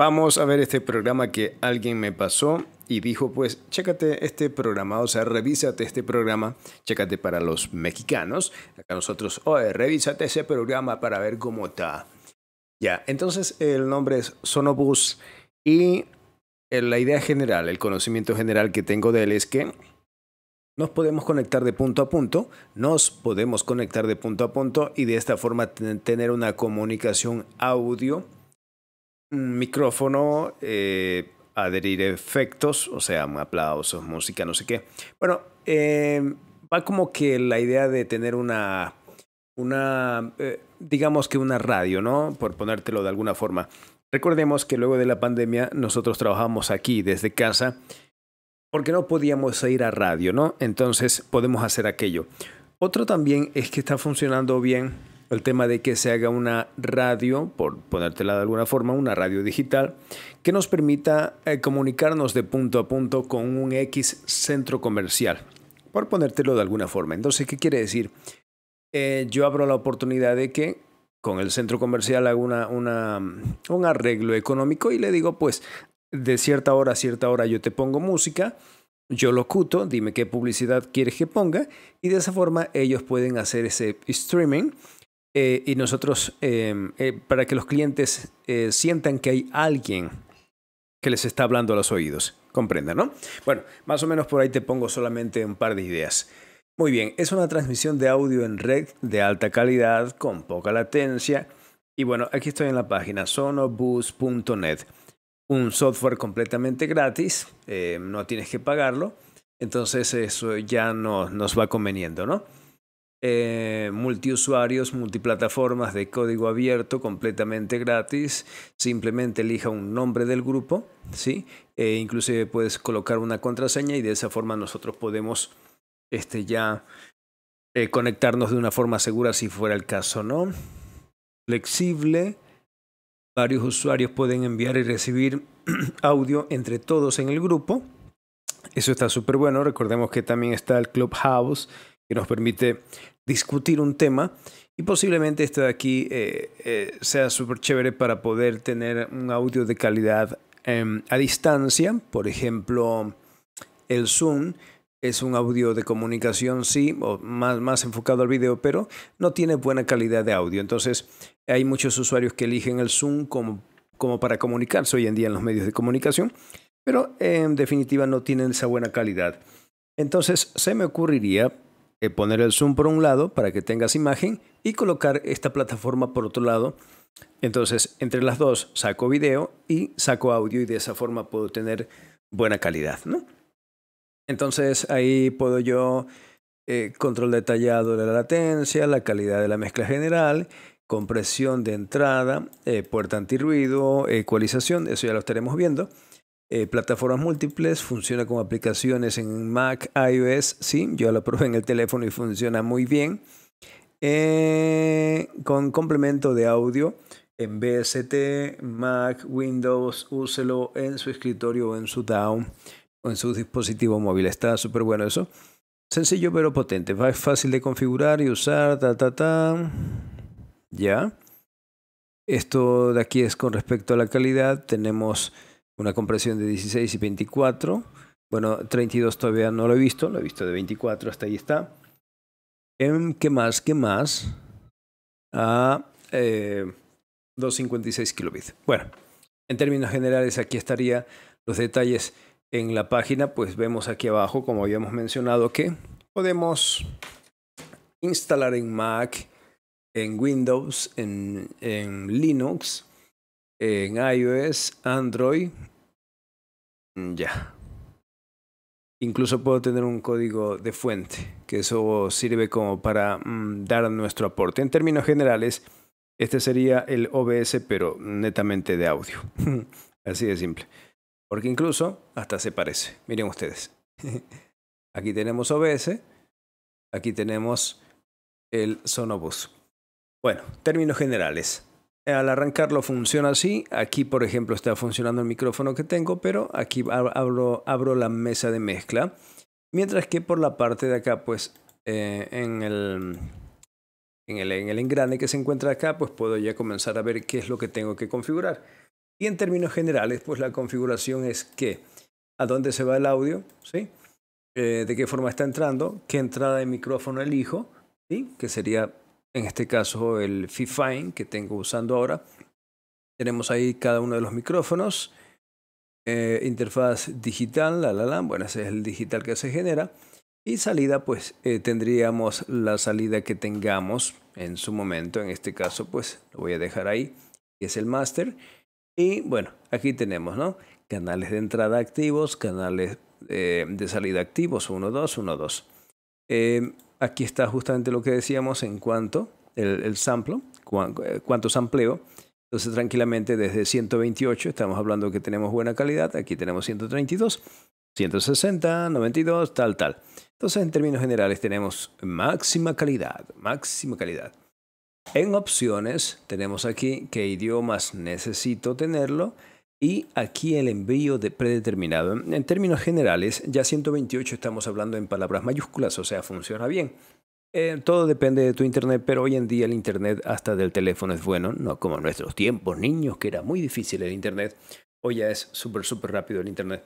Vamos a ver este programa que alguien me pasó y dijo, pues, chécate este programa, o sea, revísate este programa, chécate para los mexicanos, acá nosotros, oye, eh, revísate ese programa para ver cómo está. Ya, entonces el nombre es Sonobus y eh, la idea general, el conocimiento general que tengo de él es que nos podemos conectar de punto a punto, nos podemos conectar de punto a punto y de esta forma tener una comunicación audio micrófono, eh, adherir efectos, o sea, aplausos, música, no sé qué. Bueno, em, va como que la idea de tener una, una eh, digamos que una radio, ¿no? Por ponértelo de alguna forma. Recordemos que luego de la pandemia nosotros trabajamos aquí desde casa porque no podíamos ir a radio, ¿no? Entonces podemos hacer aquello. Otro también es que está funcionando bien el tema de que se haga una radio, por ponértela de alguna forma, una radio digital, que nos permita eh, comunicarnos de punto a punto con un X centro comercial, por ponértelo de alguna forma. Entonces, ¿qué quiere decir? Eh, yo abro la oportunidad de que con el centro comercial haga una, un arreglo económico y le digo, pues, de cierta hora a cierta hora yo te pongo música, yo locuto, dime qué publicidad quieres que ponga y de esa forma ellos pueden hacer ese streaming eh, y nosotros, em, eh, para que los clientes eh, sientan que hay alguien que les está hablando a los oídos. Comprendan, ¿no? Bueno, más o menos por ahí te pongo solamente un par de ideas. Muy bien, es una transmisión de audio en red de alta calidad, con poca latencia. Y bueno, aquí estoy en la página sonobus.net. Un software completamente gratis, no tienes que pagarlo. Entonces eso ya nos va conveniendo, ¿no? Eh, multiusuarios, multiplataformas de código abierto completamente gratis. Simplemente elija un nombre del grupo, ¿sí? E inclusive puedes colocar una contraseña y de esa forma nosotros podemos este, ya eh, conectarnos de una forma segura si fuera el caso, ¿no? Flexible. Varios usuarios pueden enviar y recibir audio entre todos en el grupo. Eso está súper bueno. Recordemos que también está el club house que nos permite discutir un tema y posiblemente esto de aquí eh, eh, sea súper chévere para poder tener un audio de calidad em, a distancia. Por ejemplo, el Zoom es un audio de comunicación, sí, más, más enfocado al video, pero no tiene buena calidad de audio. Entonces, hay muchos usuarios que eligen el Zoom como, como para comunicarse hoy en día en los medios de comunicación, pero en em, definitiva no tienen esa buena calidad. Entonces, se me ocurriría eh, poner el zoom por un lado para que tengas imagen y colocar esta plataforma por otro lado. Entonces, entre las dos saco video y saco audio y de esa forma puedo tener buena calidad, ¿no? Entonces ahí puedo yo eh, control detallado de la latencia, la calidad de la mezcla general, compresión de entrada, puerta eh, puerta antirruido, ecualización, eso ya lo estaremos viendo. Eh, plataformas múltiples, funciona con aplicaciones en Mac, iOS, sí, yo lo probé en el teléfono y funciona muy bien. Eh, con complemento de audio en BST, Mac, Windows, úselo en su escritorio o en su down o en su dispositivo móvil. Está súper bueno eso. Sencillo pero potente. Es fácil de configurar y usar. Ta, ta, ta. Ya. Esto de aquí es con respecto a la calidad. Tenemos una compresión de 16 y 24. Bueno, 32 todavía no lo he visto, lo he visto de 24, hasta ahí está. Em, ¿Qué más? ¿Qué más? A 256 eh, kilobits. Bueno, en términos generales aquí estaría los detalles en la página, pues vemos aquí abajo, como habíamos mencionado, que podemos instalar en Mac, en Windows, en, en Linux, en iOS, Android, Mm, ya. Incluso puedo tener un código de fuente, que eso sirve como para mm, dar nuestro aporte. En términos generales, este sería el OBS, pero netamente de audio. Así de simple. Porque incluso hasta se parece. Miren ustedes. Aquí tenemos OBS, aquí tenemos el Sonobus. Bueno, términos generales al arrancarlo funciona así. Aquí, por ejemplo, está funcionando el micrófono que tengo, pero aquí abro, abro la mesa de mezcla. Mientras que por la parte de acá, pues eh, en, el, en, el, en el engrane que se encuentra acá, pues puedo ya comenzar a ver qué es lo que tengo que configurar. Y en términos generales, pues la configuración es que a dónde se va el audio, ¿sí? Eh, de qué forma está entrando, qué entrada de micrófono elijo, y que sería en este caso el Fifine que tengo usando ahora. Tenemos ahí cada uno de los micrófonos, eh, interfaz digital, la la la, bueno, ese es el digital que se genera. Y salida, pues eh, tendríamos la salida que tengamos en su momento. En este caso, pues lo voy a dejar ahí, que es el master. Y bueno, aquí tenemos, ¿no? Canales de entrada activos, canales eh, de salida activos, 1, 2, 1, 2. Aquí está justamente lo que decíamos en cuanto el, el sample, eh, cuánto sampleo. Entonces tranquilamente desde 128, estamos hablando que tenemos buena calidad, aquí tenemos 132, 160, 92, tal, tal. Entonces en términos generales tenemos máxima calidad, máxima calidad. En opciones tenemos aquí qué idiomas necesito tenerlo y aquí el envío de predeterminado. En términos generales, ya 128 estamos hablando en palabras mayúsculas, o sea, funciona bien. Eh, todo depende de tu internet, pero hoy en día el internet hasta del teléfono es bueno, no como en nuestros tiempos, niños, que era muy difícil el internet. Hoy ya es súper, súper rápido el internet.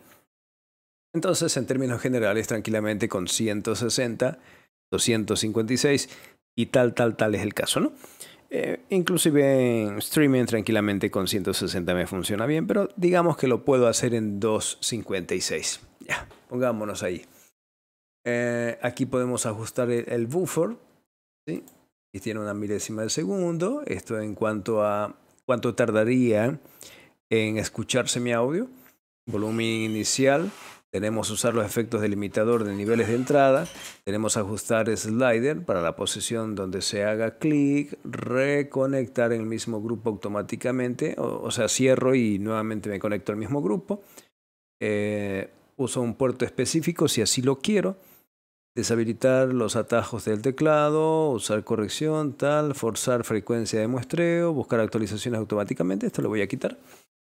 Entonces, en términos generales, tranquilamente con 160, 256 y tal, tal, tal es el caso, ¿no? Eh, inclusive en streaming tranquilamente con 160 me funciona bien, pero digamos que lo puedo hacer en 256. Ya, pongámonos ahí. Eh, aquí podemos ajustar el, buffer. Y tiene una milésima de segundo. Esto en cuanto a cuánto tardaría en escucharse mi audio. Volumen inicial tenemos usar los efectos delimitador de niveles de entrada, tenemos ajustar slider para la posición donde se haga clic, reconectar el mismo grupo automáticamente, o, sea, cierro y nuevamente me conecto al mismo grupo, eh, uso un puerto específico si así lo quiero, deshabilitar los atajos del teclado, usar corrección, tal, forzar frecuencia de muestreo, buscar actualizaciones automáticamente, esto lo voy a quitar.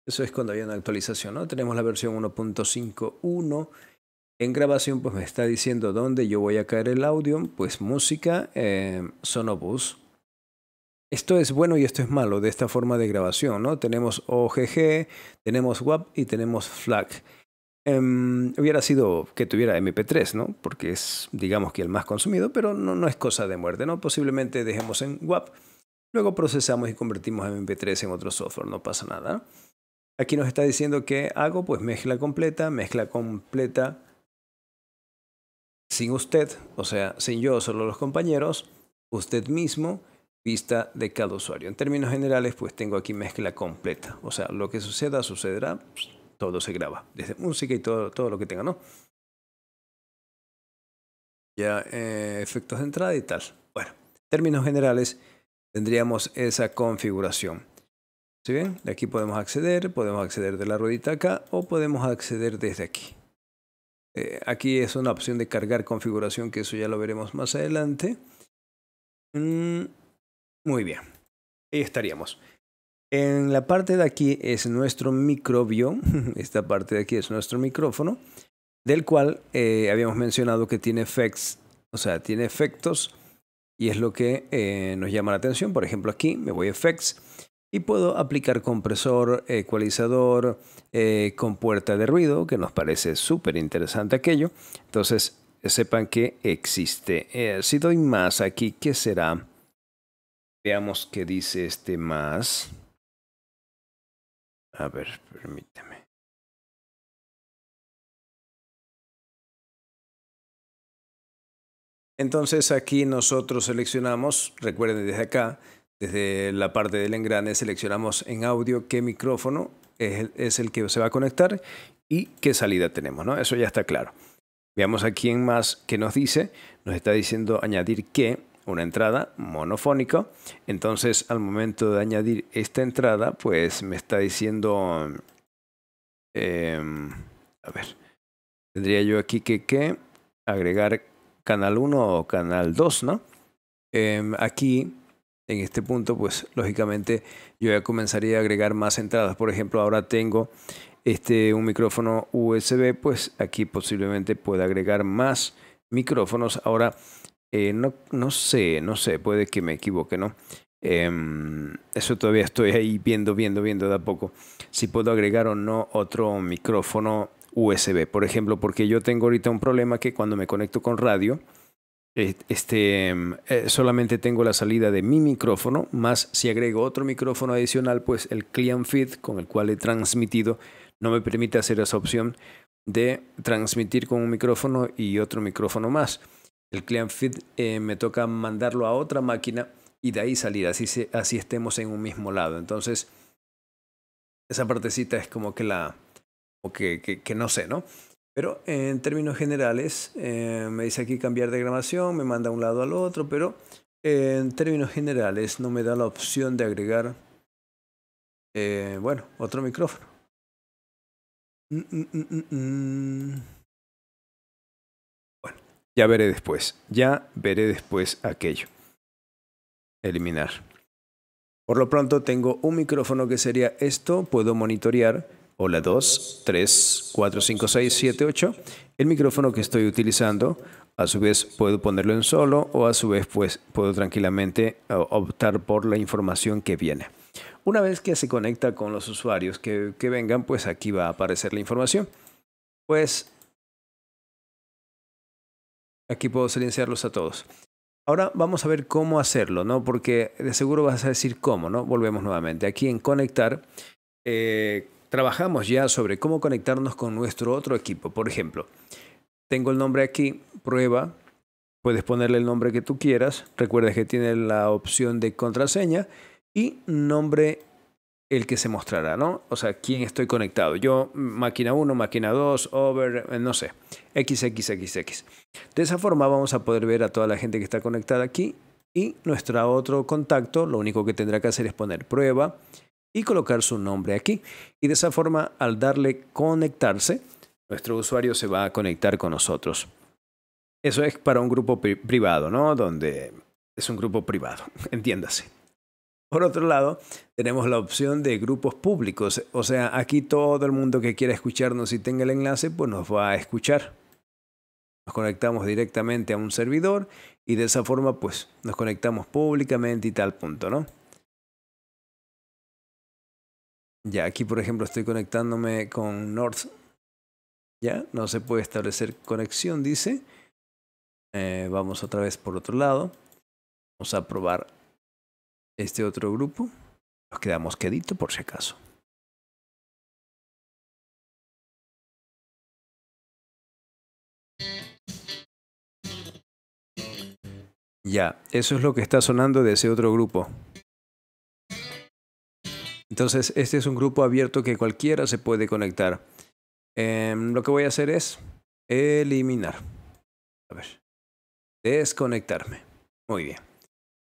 Eso es cuando hay una actualización, ¿no? Tenemos la versión 1.51. En grabación, pues me está diciendo dónde yo voy a caer el audio. Pues música, eh, Sonobus. Esto es bueno y esto es malo de esta forma de grabación, ¿no? Tenemos OGG, tenemos WAP y tenemos FLAC. Em, hubiera sido que tuviera MP3, ¿no? Porque es, digamos que el más consumido, pero no, es cosa de muerte, ¿no? Posiblemente dejemos en WAP, luego procesamos y convertimos en MP3 en otro software, no pasa nada. Aquí nos está diciendo que hago pues mezcla completa, mezcla completa sin usted, o sea, sin yo, solo los compañeros, usted mismo, vista de cada usuario. En términos generales, pues tengo aquí mezcla completa, o sea, lo que suceda, sucederá, pues, todo se graba, desde música y todo, todo lo que tenga, ¿no? Ya, eh, efectos de entrada y tal. Bueno, en términos generales, tendríamos esa configuración. De aquí podemos acceder, podemos acceder de la ruedita acá o podemos acceder desde aquí. Eh, aquí es una opción de cargar configuración, que eso ya lo veremos más adelante. Mm, muy bien, ahí estaríamos. En la parte de aquí es nuestro microbio, esta parte de aquí es nuestro micrófono, del cual eh, habíamos mencionado que tiene effects, o sea, tiene efectos y es lo que eh, nos llama la atención. Por ejemplo, aquí me voy a effects y puedo aplicar compresor, ecualizador, eh, con puerta de ruido, que nos parece súper interesante aquello. Entonces, sepan que existe. Eh, si doy más aquí, ¿qué será? Veamos qué dice este más. A ver, permíteme. Entonces aquí nosotros seleccionamos, recuerden desde acá, desde la parte del engrane seleccionamos en audio qué micrófono es el, que se va a conectar y qué salida tenemos, ¿no? Eso ya está claro. Veamos aquí en más que nos dice. Nos está diciendo añadir que una entrada monofónica. Entonces, al momento de añadir esta entrada, pues me está diciendo... Em, a ver, tendría yo aquí que, que agregar canal 1 o canal 2, ¿no? Em, aquí en este punto, pues lógicamente yo ya comenzaría a agregar más entradas. Por ejemplo, ahora tengo este, un micrófono USB, pues aquí posiblemente pueda agregar más micrófonos. Ahora, eh, no, no sé, no sé, puede que me equivoque, ¿no? Em, eso todavía estoy ahí viendo, viendo, viendo de a poco si puedo agregar o no otro micrófono USB, por ejemplo, porque yo tengo ahorita un problema que cuando me conecto con radio, este, em, eh, solamente tengo la salida de mi micrófono, más si agrego otro micrófono adicional, pues el client feed con el cual he transmitido no me permite hacer esa opción de transmitir con un micrófono y otro micrófono más. El client feed eh, me toca mandarlo a otra máquina y de ahí salir, así, se, así estemos en un mismo lado. Entonces, esa partecita es como que la... o que, que no sé, ¿no? Pero en términos generales, eh, me dice aquí cambiar de grabación, me manda a un lado al otro, pero en términos generales no me da la opción de agregar, eh, bueno, otro micrófono. Mm, mm, mm, bueno, ya veré después, ya veré después aquello. Eliminar. Por lo pronto tengo un micrófono que sería esto, puedo monitorear Hola 2, 3, 4, 5, 6, 7, 8. El micrófono que estoy utilizando, a su vez puedo ponerlo en solo o a su vez pues, puedo tranquilamente eh, optar por la información que viene. Una vez que se conecta con los usuarios que, vengan, pues aquí va a aparecer la información. Pues aquí puedo silenciarlos a todos. Ahora vamos a ver cómo hacerlo, ¿no? Porque de seguro vas a decir cómo, ¿no? Volvemos nuevamente. Aquí en conectar, eh, trabajamos ya sobre cómo conectarnos con nuestro otro equipo. Por ejemplo, tengo el nombre aquí, prueba, puedes ponerle el nombre que tú quieras. Recuerda que tiene la opción de contraseña y nombre el que se mostrará, ¿no? O sea, quién estoy conectado. Yo, máquina 1, máquina 2, over, eh, no sé, XXXX. De esa forma vamos a poder ver a toda la gente que está conectada aquí y nuestro otro contacto, lo único que tendrá que hacer es poner prueba, y colocar su nombre aquí. Y de esa forma, al darle conectarse, nuestro usuario se va a conectar con nosotros. Eso es para un grupo privado, ¿no? Donde es un grupo privado, entiéndase. Por otro lado, tenemos la opción de grupos públicos, o sea, aquí todo el mundo que quiera escucharnos y tenga el enlace, pues nos va a escuchar. Nos conectamos directamente a un servidor y de esa forma, pues nos conectamos públicamente y tal punto, ¿no? Ya, aquí por ejemplo estoy conectándome con North. Ya, no se puede establecer conexión, dice. Eh, vamos otra vez por otro lado. Vamos a probar este otro grupo. Nos quedamos quedito por si acaso. Ya, eso es lo que está sonando de ese otro grupo. Entonces, este es un grupo abierto que cualquiera se puede conectar. Em, lo que voy a hacer es eliminar. A ver. Desconectarme. Muy bien.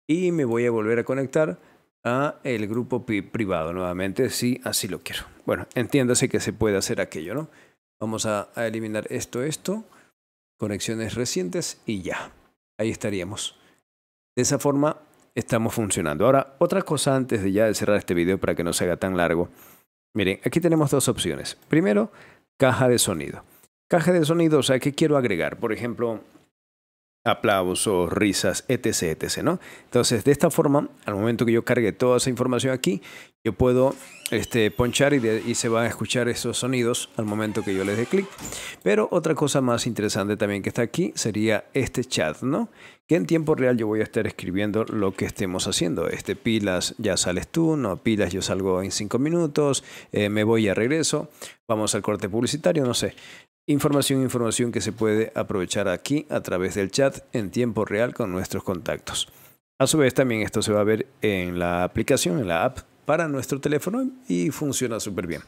Y me voy a volver a conectar a el grupo privado nuevamente, si así lo quiero. Bueno, entiéndase que se puede hacer aquello, ¿no? Vamos a eliminar esto, esto, conexiones recientes y ya. Ahí estaríamos. De esa forma estamos funcionando. Ahora, otra cosa antes de ya de cerrar este video para que no se haga tan largo. Miren, aquí tenemos dos opciones. Primero, caja de sonido. Caja de sonido, o sea, ¿qué quiero agregar? Por ejemplo, aplausos, risas, etc, etc, ¿no? Entonces, de esta forma, al momento que yo cargue toda esa información aquí, yo puedo este, ponchar y, se van a escuchar esos sonidos al momento que yo les dé clic. Pero otra cosa más interesante también que está aquí sería este chat, ¿no? Que en tiempo real yo voy a estar escribiendo lo que estemos haciendo. Este pilas, ya sales tú, no pilas, yo salgo en cinco minutos, eh, me voy a regreso, vamos al corte publicitario, no sé. Información, información que se puede aprovechar aquí a través del chat en tiempo real con nuestros contactos. A su vez, también esto se va a ver en la aplicación, en la app para nuestro teléfono y funciona súper bien.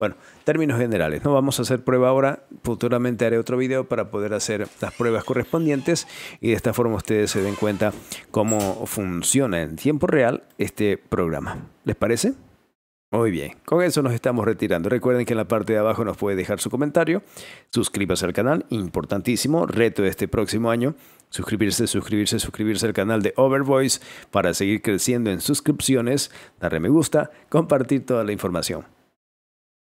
Bueno, términos generales, no vamos a hacer prueba ahora, futuramente haré otro video para poder hacer las pruebas correspondientes y de esta forma ustedes se den cuenta cómo funciona en tiempo real este programa. ¿Les parece? Muy bien, con eso nos estamos retirando. Recuerden que en la parte de abajo nos puede dejar su comentario. Suscríbase al canal, importantísimo, reto de este próximo año. Suscribirse, suscribirse, suscribirse al canal de Overvoice para seguir creciendo en suscripciones, darle me gusta, compartir toda la información.